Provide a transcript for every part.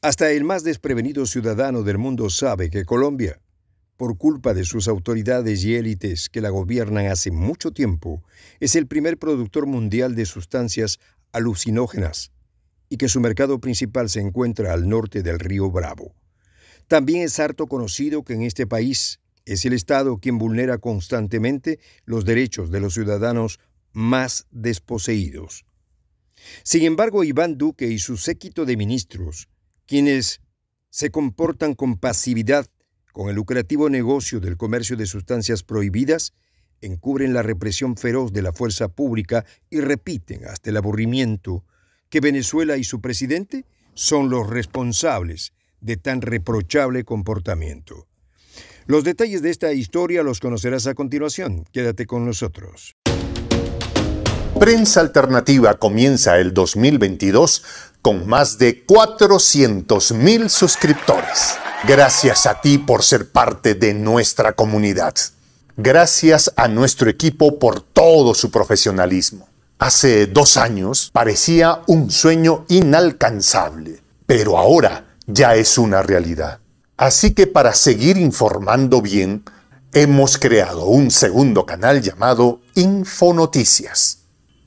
Hasta el más desprevenido ciudadano del mundo sabe que Colombia, por culpa de sus autoridades y élites que la gobiernan hace mucho tiempo, es el primer productor mundial de sustancias alucinógenas y que su mercado principal se encuentra al norte del río Bravo. También es harto conocido que en este país es el Estado quien vulnera constantemente los derechos de los ciudadanos más desposeídos. Sin embargo, Iván Duque y su séquito de ministros quienes se comportan con pasividad con el lucrativo negocio del comercio de sustancias prohibidas, encubren la represión feroz de la fuerza pública y repiten hasta el aburrimiento que Venezuela y su presidente son los responsables de tan reprochable comportamiento. Los detalles de esta historia los conocerás a continuación. Quédate con nosotros. Prensa Alternativa comienza el 2022 con más de 400.000 suscriptores. Gracias a ti por ser parte de nuestra comunidad. Gracias a nuestro equipo por todo su profesionalismo. Hace dos años parecía un sueño inalcanzable, pero ahora ya es una realidad. Así que para seguir informando bien, hemos creado un segundo canal llamado Infonoticias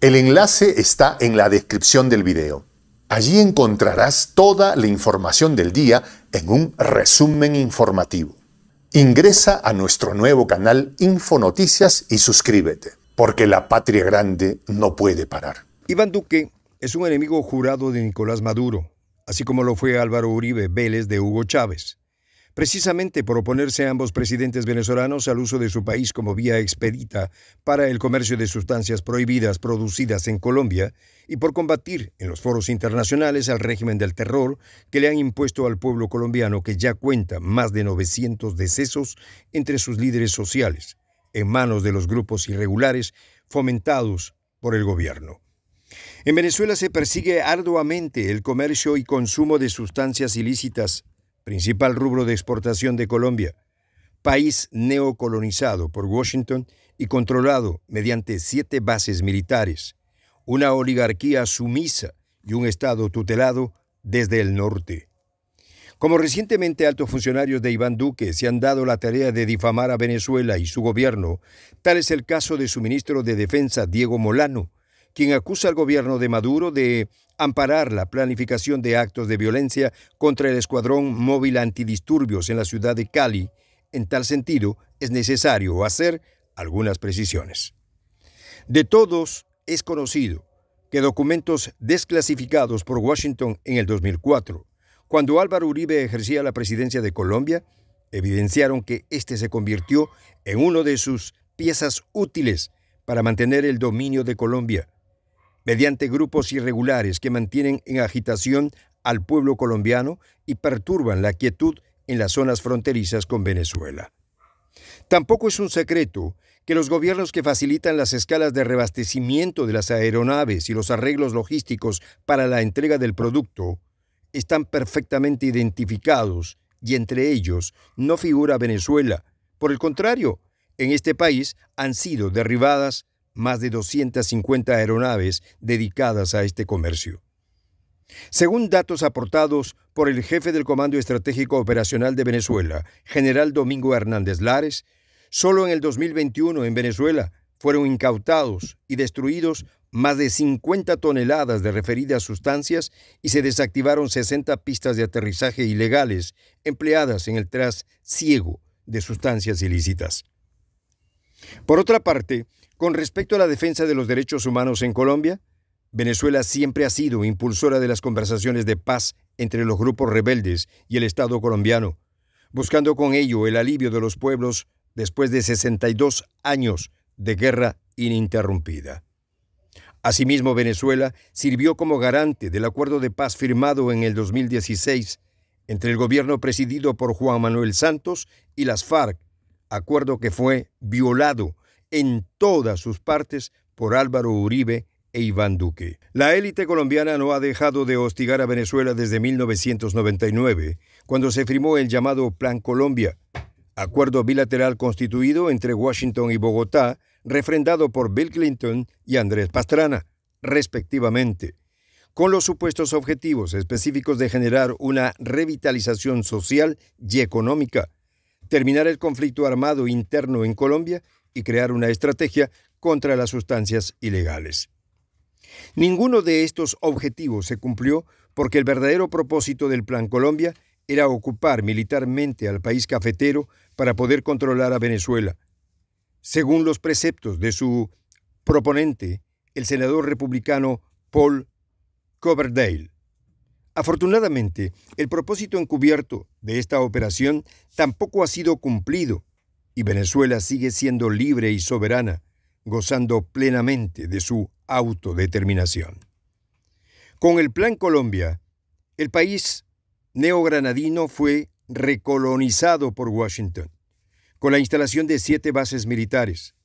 el enlace está en la descripción del video. Allí encontrarás toda la información del día en un resumen informativo. Ingresa a nuestro nuevo canal Infonoticias y suscríbete, porque la patria grande no puede parar. Iván Duque es un enemigo jurado de Nicolás Maduro, así como lo fue Álvaro Uribe Vélez de Hugo Chávez precisamente por oponerse a ambos presidentes venezolanos al uso de su país como vía expedita para el comercio de sustancias prohibidas producidas en Colombia y por combatir en los foros internacionales al régimen del terror que le han impuesto al pueblo colombiano que ya cuenta más de 900 decesos entre sus líderes sociales, en manos de los grupos irregulares fomentados por el gobierno. En Venezuela se persigue arduamente el comercio y consumo de sustancias ilícitas principal rubro de exportación de Colombia, país neocolonizado por Washington y controlado mediante siete bases militares, una oligarquía sumisa y un Estado tutelado desde el norte. Como recientemente altos funcionarios de Iván Duque se han dado la tarea de difamar a Venezuela y su gobierno, tal es el caso de su ministro de Defensa, Diego Molano, quien acusa al gobierno de Maduro de amparar la planificación de actos de violencia contra el escuadrón móvil antidisturbios en la ciudad de Cali. En tal sentido, es necesario hacer algunas precisiones. De todos es conocido que documentos desclasificados por Washington en el 2004, cuando Álvaro Uribe ejercía la presidencia de Colombia, evidenciaron que este se convirtió en uno de sus piezas útiles para mantener el dominio de Colombia, mediante grupos irregulares que mantienen en agitación al pueblo colombiano y perturban la quietud en las zonas fronterizas con Venezuela. Tampoco es un secreto que los gobiernos que facilitan las escalas de reabastecimiento de las aeronaves y los arreglos logísticos para la entrega del producto están perfectamente identificados y entre ellos no figura Venezuela. Por el contrario, en este país han sido derribadas más de 250 aeronaves dedicadas a este comercio. Según datos aportados por el jefe del Comando Estratégico Operacional de Venezuela, general Domingo Hernández Lares, solo en el 2021 en Venezuela fueron incautados y destruidos más de 50 toneladas de referidas sustancias y se desactivaron 60 pistas de aterrizaje ilegales empleadas en el tras ciego de sustancias ilícitas. Por otra parte, con respecto a la defensa de los derechos humanos en Colombia, Venezuela siempre ha sido impulsora de las conversaciones de paz entre los grupos rebeldes y el Estado colombiano, buscando con ello el alivio de los pueblos después de 62 años de guerra ininterrumpida. Asimismo, Venezuela sirvió como garante del acuerdo de paz firmado en el 2016 entre el gobierno presidido por Juan Manuel Santos y las FARC, acuerdo que fue violado en todas sus partes por Álvaro Uribe e Iván Duque. La élite colombiana no ha dejado de hostigar a Venezuela desde 1999, cuando se firmó el llamado Plan Colombia, acuerdo bilateral constituido entre Washington y Bogotá, refrendado por Bill Clinton y Andrés Pastrana, respectivamente, con los supuestos objetivos específicos de generar una revitalización social y económica, terminar el conflicto armado interno en Colombia y crear una estrategia contra las sustancias ilegales. Ninguno de estos objetivos se cumplió porque el verdadero propósito del Plan Colombia era ocupar militarmente al país cafetero para poder controlar a Venezuela. Según los preceptos de su proponente, el senador republicano Paul Coverdale. Afortunadamente, el propósito encubierto de esta operación tampoco ha sido cumplido y Venezuela sigue siendo libre y soberana, gozando plenamente de su autodeterminación. Con el Plan Colombia, el país neogranadino fue recolonizado por Washington, con la instalación de siete bases militares.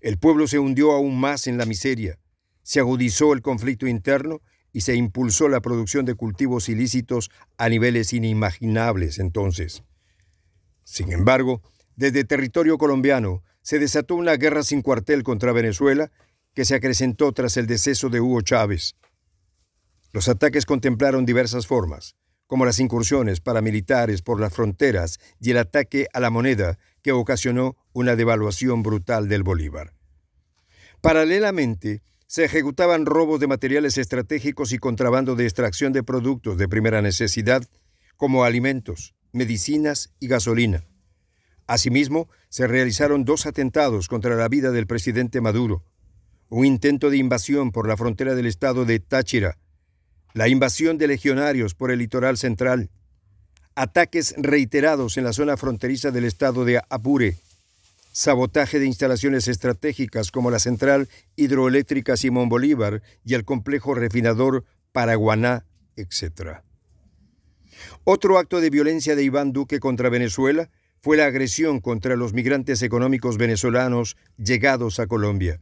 El pueblo se hundió aún más en la miseria, se agudizó el conflicto interno y se impulsó la producción de cultivos ilícitos a niveles inimaginables entonces. Sin embargo, desde territorio colombiano se desató una guerra sin cuartel contra Venezuela que se acrecentó tras el deceso de Hugo Chávez. Los ataques contemplaron diversas formas, como las incursiones paramilitares por las fronteras y el ataque a la moneda que ocasionó una devaluación brutal del Bolívar. Paralelamente, se ejecutaban robos de materiales estratégicos y contrabando de extracción de productos de primera necesidad, como alimentos, medicinas y gasolina. Asimismo, se realizaron dos atentados contra la vida del presidente Maduro, un intento de invasión por la frontera del estado de Táchira, la invasión de legionarios por el litoral central, ataques reiterados en la zona fronteriza del estado de Apure, sabotaje de instalaciones estratégicas como la central hidroeléctrica Simón Bolívar y el complejo refinador Paraguaná, etc. Otro acto de violencia de Iván Duque contra Venezuela fue la agresión contra los migrantes económicos venezolanos llegados a Colombia,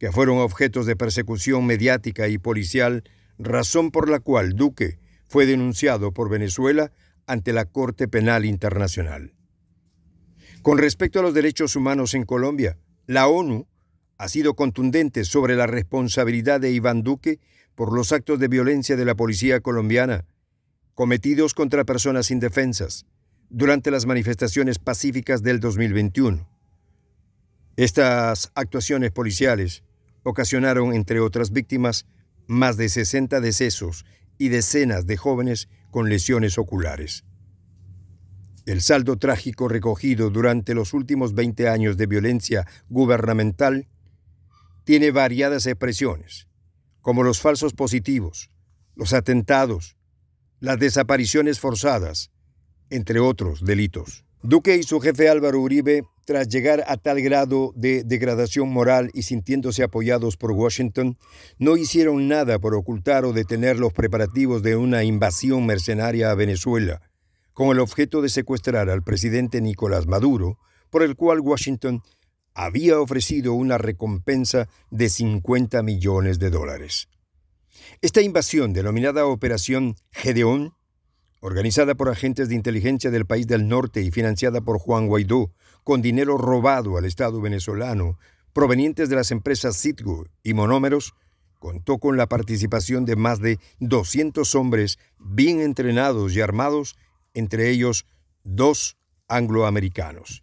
que fueron objetos de persecución mediática y policial, razón por la cual Duque fue denunciado por Venezuela ante la Corte Penal Internacional. Con respecto a los derechos humanos en Colombia, la ONU ha sido contundente sobre la responsabilidad de Iván Duque por los actos de violencia de la policía colombiana cometidos contra personas indefensas, durante las manifestaciones pacíficas del 2021. Estas actuaciones policiales ocasionaron, entre otras víctimas, más de 60 decesos y decenas de jóvenes con lesiones oculares. El saldo trágico recogido durante los últimos 20 años de violencia gubernamental tiene variadas expresiones, como los falsos positivos, los atentados, las desapariciones forzadas, entre otros delitos. Duque y su jefe Álvaro Uribe, tras llegar a tal grado de degradación moral y sintiéndose apoyados por Washington, no hicieron nada por ocultar o detener los preparativos de una invasión mercenaria a Venezuela, con el objeto de secuestrar al presidente Nicolás Maduro, por el cual Washington había ofrecido una recompensa de 50 millones de dólares. Esta invasión, denominada Operación Gedeón, organizada por agentes de inteligencia del país del norte y financiada por Juan Guaidó, con dinero robado al Estado venezolano, provenientes de las empresas Citgo y Monómeros, contó con la participación de más de 200 hombres bien entrenados y armados, entre ellos dos angloamericanos.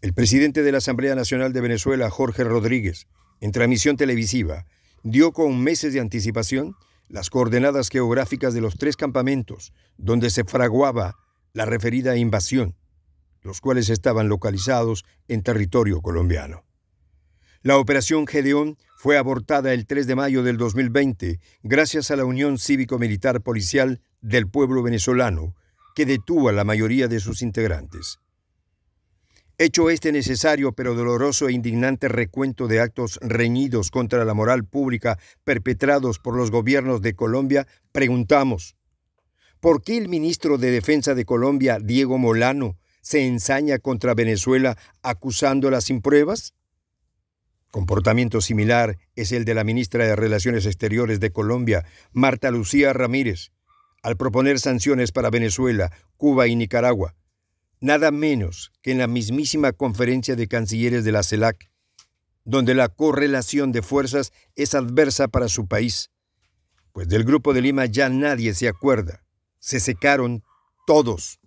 El presidente de la Asamblea Nacional de Venezuela, Jorge Rodríguez, en transmisión televisiva, dio con meses de anticipación las coordenadas geográficas de los tres campamentos donde se fraguaba la referida invasión, los cuales estaban localizados en territorio colombiano. La operación Gedeón fue abortada el 3 de mayo del 2020 gracias a la Unión Cívico-Militar Policial del pueblo venezolano, que detuvo a la mayoría de sus integrantes. Hecho este necesario pero doloroso e indignante recuento de actos reñidos contra la moral pública perpetrados por los gobiernos de Colombia, preguntamos, ¿por qué el ministro de Defensa de Colombia, Diego Molano, se ensaña contra Venezuela acusándola sin pruebas? Comportamiento similar es el de la ministra de Relaciones Exteriores de Colombia, Marta Lucía Ramírez, al proponer sanciones para Venezuela, Cuba y Nicaragua nada menos que en la mismísima conferencia de cancilleres de la CELAC, donde la correlación de fuerzas es adversa para su país, pues del Grupo de Lima ya nadie se acuerda, se secaron todos.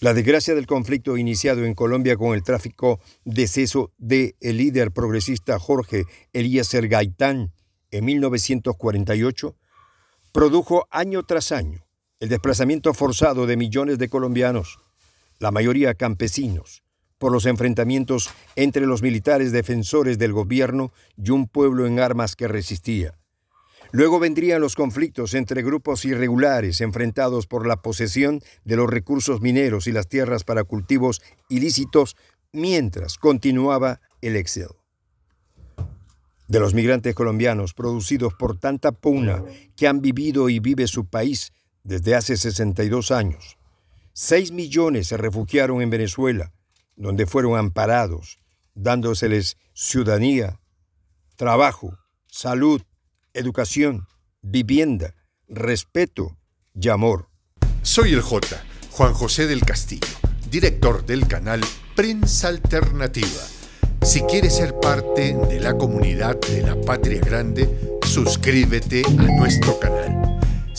La desgracia del conflicto iniciado en Colombia con el tráfico deceso de el líder progresista Jorge Elías Gaitán en 1948 produjo año tras año el desplazamiento forzado de millones de colombianos, la mayoría campesinos, por los enfrentamientos entre los militares defensores del gobierno y un pueblo en armas que resistía. Luego vendrían los conflictos entre grupos irregulares enfrentados por la posesión de los recursos mineros y las tierras para cultivos ilícitos mientras continuaba el éxodo. De los migrantes colombianos producidos por tanta puna que han vivido y vive su país desde hace 62 años, Seis millones se refugiaron en Venezuela, donde fueron amparados, dándoseles ciudadanía, trabajo, salud, educación, vivienda, respeto y amor. Soy el J, Juan José del Castillo, director del canal Prensa Alternativa. Si quieres ser parte de la comunidad de la Patria Grande, suscríbete a nuestro canal.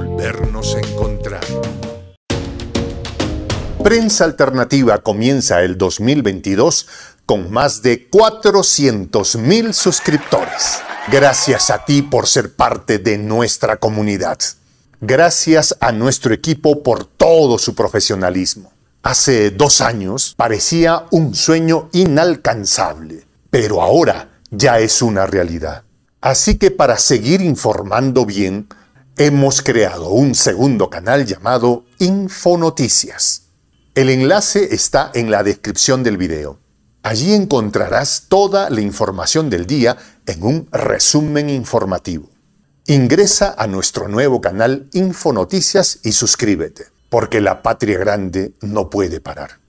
volvernos a encontrar. Prensa Alternativa comienza el 2022 con más de 400.000 suscriptores. Gracias a ti por ser parte de nuestra comunidad. Gracias a nuestro equipo por todo su profesionalismo. Hace dos años parecía un sueño inalcanzable, pero ahora ya es una realidad. Así que para seguir informando bien, hemos creado un segundo canal llamado Infonoticias. El enlace está en la descripción del video. Allí encontrarás toda la información del día en un resumen informativo. Ingresa a nuestro nuevo canal Infonoticias y suscríbete, porque la patria grande no puede parar.